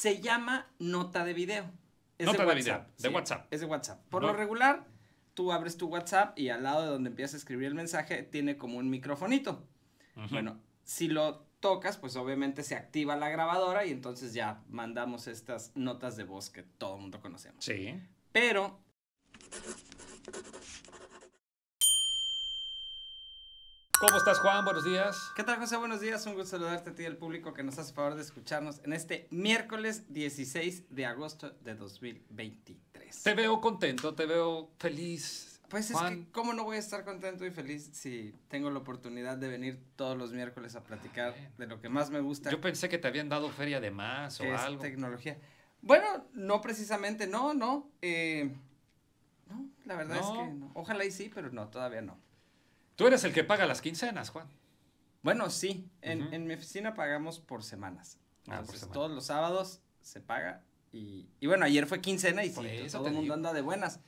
se llama nota de video. Es nota de, WhatsApp, video, de WhatsApp. Es de WhatsApp. Por lo regular, tú abres tu WhatsApp y al lado de donde empiezas a escribir el mensaje tiene como un microfonito. Bueno, si lo tocas, pues obviamente se activa la grabadora y entonces ya mandamos estas notas de voz que todo el mundo conocemos. Sí. Pero ¿Cómo estás, Juan? Buenos días. ¿Qué tal, José? Buenos días. Un gusto saludarte a ti y al público que nos hace favor de escucharnos en este miércoles 16 de agosto de 2023. Te veo contento, te veo feliz. Pues es que, ¿cómo no voy a estar contento y feliz si tengo la oportunidad de venir todos los miércoles a platicar de lo que más me gusta? Yo pensé que te habían dado feria de más o es tecnología. Bueno, no precisamente, no, no. Eh, no, la verdad es que no. Ojalá y sí, pero no, todavía no. Tú eres el que paga las quincenas, Juan. Bueno, sí. En, mi oficina pagamos por semanas. Ah, todos los sábados se paga. Y, bueno, ayer fue quincena y todo el mundo anda de buenas.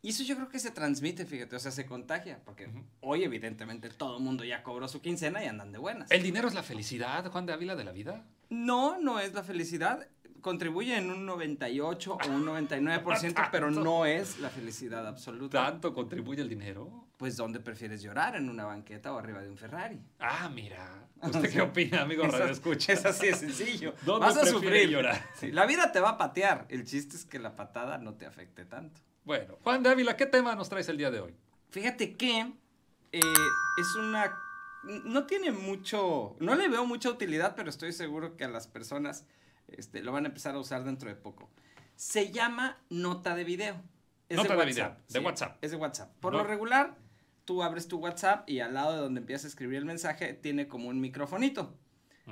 Y eso yo creo que se transmite, fíjate, o sea, se contagia, porque hoy evidentemente todo el mundo ya cobró su quincena y andan de buenas. ¿El dinero es la felicidad, Juan de Ávila, de la vida? No, no es la felicidad. Contribuye en un 98 o un 99%, pero no es la felicidad absoluta. ¿Tanto contribuye el dinero? pues ¿dónde prefieres llorar? ¿En una banqueta o arriba de un Ferrari? Ah, mira. ¿Usted qué opina, amigo Radio Escucha? Es así de sencillo. ¿Dónde Vas a sufrir. llorar? la vida te va a patear. El chiste es que la patada no te afecte tanto. Bueno, Juan Dávila, ¿qué tema nos traes el día de hoy? Fíjate que eh, es una... No tiene mucho... No le veo mucha utilidad, pero estoy seguro que a las personas este, lo van a empezar a usar dentro de poco. Se llama nota de video. Es nota de, WhatsApp, video, de WhatsApp. Es de WhatsApp. Por lo regular tú abres tu WhatsApp y al lado de donde empiezas a escribir el mensaje tiene como un microfonito.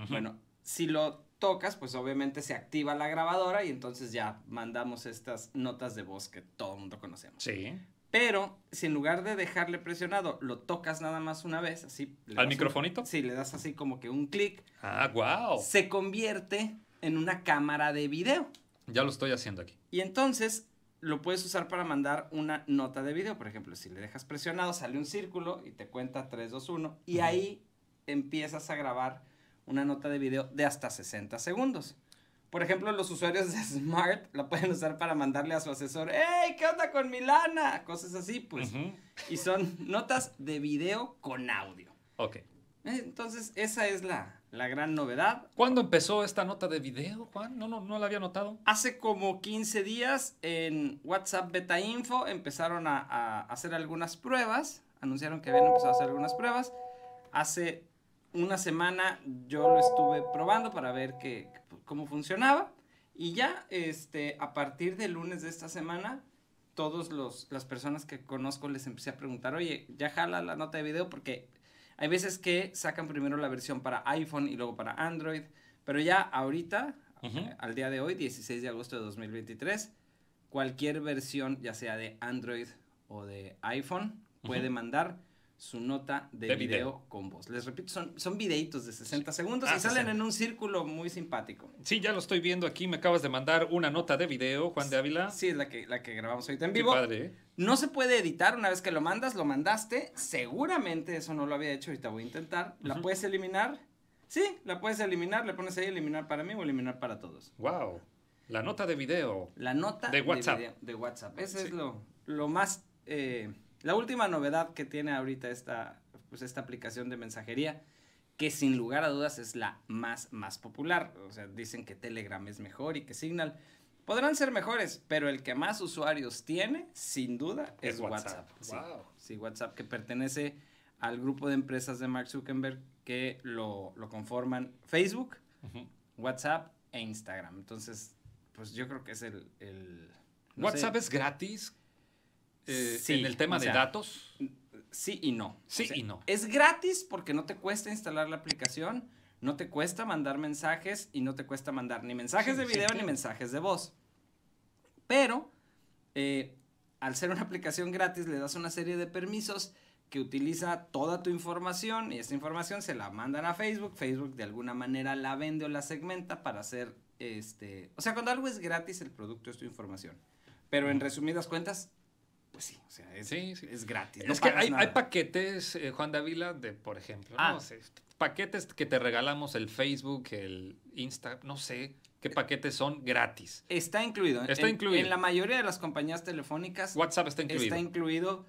Bueno, si lo tocas, pues obviamente se activa la grabadora y entonces ya mandamos estas notas de voz que todo el mundo conocemos. Sí. Pero si en lugar de dejarle presionado, lo tocas nada más una vez, así. ¿Al microfonito? sí, le das así como que un clic. Ah, wow. Se convierte en una cámara de video. Ya lo estoy haciendo aquí. Y entonces lo puedes usar para mandar una nota de video. Por ejemplo, si le dejas presionado, sale un círculo y te cuenta 3, 2, 1. Y ahí empiezas a grabar una nota de video de hasta 60 segundos. Por ejemplo, los usuarios de Smart la pueden usar para mandarle a su asesor, ¡Ey! qué onda con Milana! Cosas así, pues. Y son notas de video con audio. Ok. Entonces, esa es la, la gran novedad. ¿Cuándo empezó esta nota de video, Juan? No, no, no la había notado. Hace como 15 días en WhatsApp Beta Info empezaron a, hacer algunas pruebas. Anunciaron que habían empezado a hacer algunas pruebas. Hace una semana yo lo estuve probando para ver que, cómo funcionaba. Y ya este, a partir del lunes de esta semana, todas las personas que conozco les empecé a preguntar, oye, ya jala la nota de video porque hay veces que sacan primero la versión para iPhone y luego para Android, pero ya ahorita, eh, al día de hoy, 16 de agosto de 2023, cualquier versión, ya sea de Android o de iPhone, puede mandar su nota de, video, con voz. Les repito, son, son videitos de 60 segundos y ah, salen en un círculo muy simpático. Sí, ya lo estoy viendo aquí. Me acabas de mandar una nota de video, Juan de Ávila. Sí, es la que, la que grabamos ahorita en vivo. padre. ¿eh? No se puede editar una vez que lo mandas, lo mandaste. Seguramente eso no lo había hecho, ahorita voy a intentar. ¿La puedes eliminar? Sí, la puedes eliminar. Le pones ahí eliminar para mí o eliminar para todos. ¡Wow! La nota de video. La nota de WhatsApp. De, WhatsApp. Ese es lo, lo más. Eh, la última novedad que tiene ahorita esta, pues, esta aplicación de mensajería, que sin lugar a dudas es la más, más popular. O sea, dicen que Telegram es mejor y que Signal. Podrán ser mejores, pero el que más usuarios tiene, sin duda, es, WhatsApp. Sí, WhatsApp que pertenece al grupo de empresas de Mark Zuckerberg que lo, conforman Facebook, WhatsApp e Instagram. Entonces, pues yo creo que es el... WhatsApp es gratis. Eh, en el tema de datos? Sí y no. Sí y no. Es gratis porque no te cuesta instalar la aplicación, no te cuesta mandar mensajes y no te cuesta mandar ni mensajes de video ni mensajes de voz. Pero, eh, al ser una aplicación gratis, le das una serie de permisos que utiliza toda tu información y esta información se la mandan a Facebook. Facebook de alguna manera la vende o la segmenta para hacer este. O sea, cuando algo es gratis, el producto es tu información. Pero en resumidas cuentas, pues sí, o sea, es, gratis. hay, paquetes, eh, Juan Davila de, por ejemplo, ah. paquetes que te regalamos el Facebook, el Instagram, no sé qué eh, paquetes son gratis. Está incluido. Está en, incluido. En la mayoría de las compañías telefónicas. WhatsApp está incluido. Está incluido.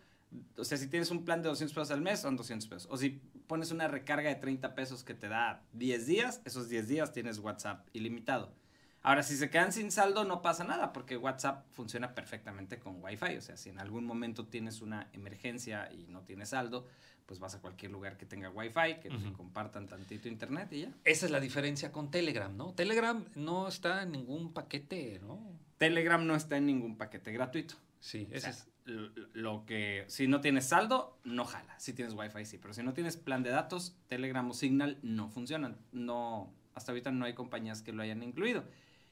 O sea, si tienes un plan de 200 pesos al mes, son 200 pesos. O si pones una recarga de 30 pesos que te da 10 días, esos 10 días tienes WhatsApp ilimitado. Ahora, si se quedan sin saldo, no pasa nada, porque WhatsApp funciona perfectamente con Wi-Fi. O sea, si en algún momento tienes una emergencia y no tienes saldo, pues vas a cualquier lugar que tenga Wi-Fi, que nos compartan tantito internet y ya. Esa es la diferencia con Telegram, ¿no? Telegram no está en ningún paquete, ¿no? Telegram no está en ningún paquete gratuito. Sí, eso es lo que si no tienes saldo no jala, si tienes wifi sí, pero si no tienes plan de datos, Telegram o Signal no funcionan, no hasta ahorita no hay compañías que lo hayan incluido.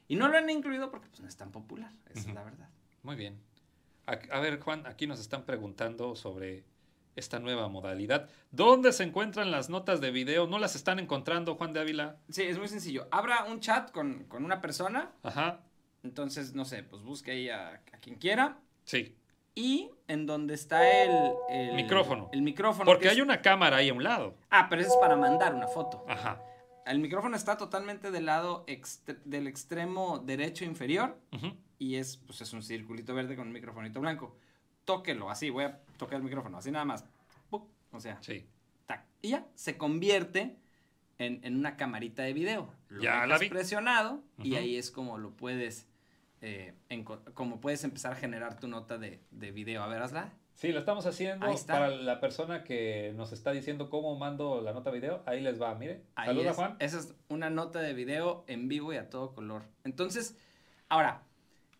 Y no lo han incluido porque pues, no es tan popular, esa es la verdad. Muy bien. A, ver, Juan, aquí nos están preguntando sobre esta nueva modalidad. ¿Dónde se encuentran las notas de video? ¿No las están encontrando, Juan de Ávila? Sí, es muy sencillo. Abra un chat con, una persona. Ajá. Entonces, no sé, pues busque ahí a, quien quiera. Sí. Y en donde está el, el micrófono. El micrófono. Porque hay una cámara ahí a un lado. Ah, pero eso es para mandar una foto. Ajá el micrófono está totalmente del lado del extremo derecho inferior y es, pues es un circulito verde con un microfonito blanco. Tóquelo así, voy a tocar el micrófono, así nada más. O sea, Y ya, se convierte en, una camarita de video. ya la presionado y ahí es como lo puedes, eh, como puedes empezar a generar tu nota de, de video. A ver, hazla. Sí, lo estamos haciendo para la persona que nos está diciendo cómo mando la nota video. Ahí les va, mire. Saluda, Juan. Esa es una nota de video en vivo y a todo color. Entonces, ahora,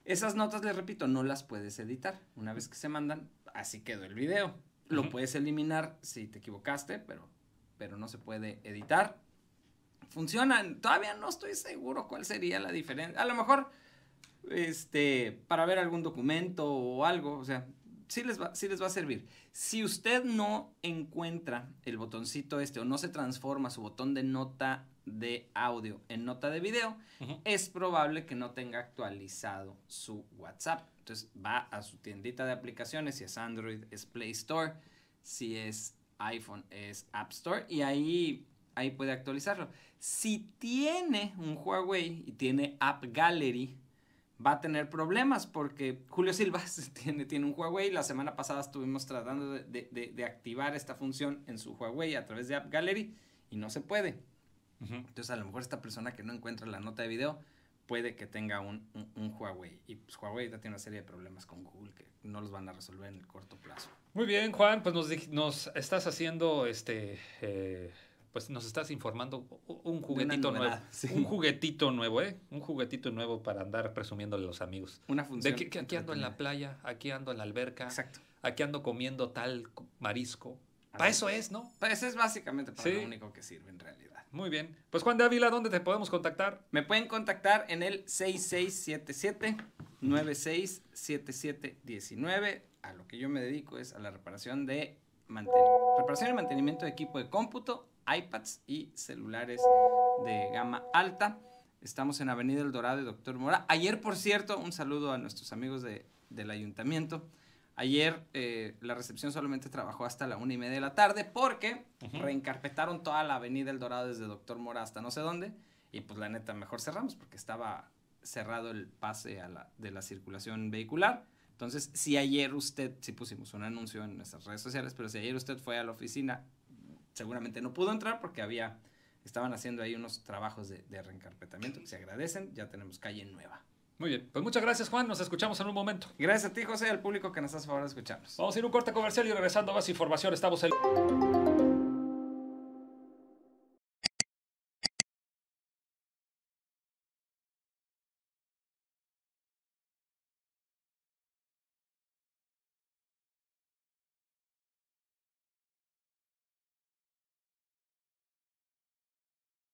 esas notas, les repito, no las puedes editar. Una vez que se mandan, así quedó el video. Lo puedes eliminar si te equivocaste, pero, pero no se puede editar. Funcionan. Todavía no estoy seguro cuál sería la diferencia. A lo mejor este, para ver algún documento o algo, o sea, sí les, va, les va a servir. Si usted no encuentra el botoncito este o no se transforma su botón de nota de audio en nota de video, es probable que no tenga actualizado su WhatsApp. Entonces va a su tiendita de aplicaciones, si es Android es Play Store, si es iPhone es App Store y ahí, ahí puede actualizarlo. Si tiene un Huawei y tiene App Gallery, va a tener problemas porque Julio Silva tiene, tiene un Huawei. La semana pasada estuvimos tratando de, activar esta función en su Huawei a través de App Gallery y no se puede. Entonces a lo mejor esta persona que no encuentra la nota de video puede que tenga un, Huawei. Y pues, Huawei ya tiene una serie de problemas con Google que no los van a resolver en el corto plazo. Muy bien, Juan, pues nos, nos estás haciendo este... Eh, pues, nos estás informando un juguetito nuevo. Un juguetito nuevo, ¿eh? Un juguetito nuevo para andar presumiéndole a los amigos. Una función. De que, aquí ando en la playa, aquí ando en la alberca. Aquí ando comiendo tal marisco. Ah, para eso es, ¿no? Para eso es básicamente para lo único que sirve en realidad. Muy bien. Pues Juan de Ávila, ¿dónde te podemos contactar? Me pueden contactar en el 6677 19 A lo que yo me dedico es a la reparación de reparación y mantenimiento de equipo de cómputo iPads y celulares de gama alta. Estamos en Avenida El Dorado de Doctor Mora. Ayer, por cierto, un saludo a nuestros amigos del ayuntamiento. Ayer eh, la recepción solamente trabajó hasta la una y media de la tarde porque reencarpetaron toda la avenida El Dorado desde Doctor Mora hasta no sé dónde. Y pues la neta, mejor cerramos porque estaba cerrado el pase de la circulación vehicular. Entonces, si ayer usted, si pusimos un anuncio en nuestras redes sociales, pero si ayer usted fue a la oficina seguramente no pudo entrar porque había, estaban haciendo ahí unos trabajos de, reencarpetamiento que se agradecen, ya tenemos calle nueva. Muy bien, pues muchas gracias Juan, nos escuchamos en un momento. Gracias a ti José, al público que nos hace favor de escucharnos. Vamos a ir un corte comercial y regresando a más información, estamos en...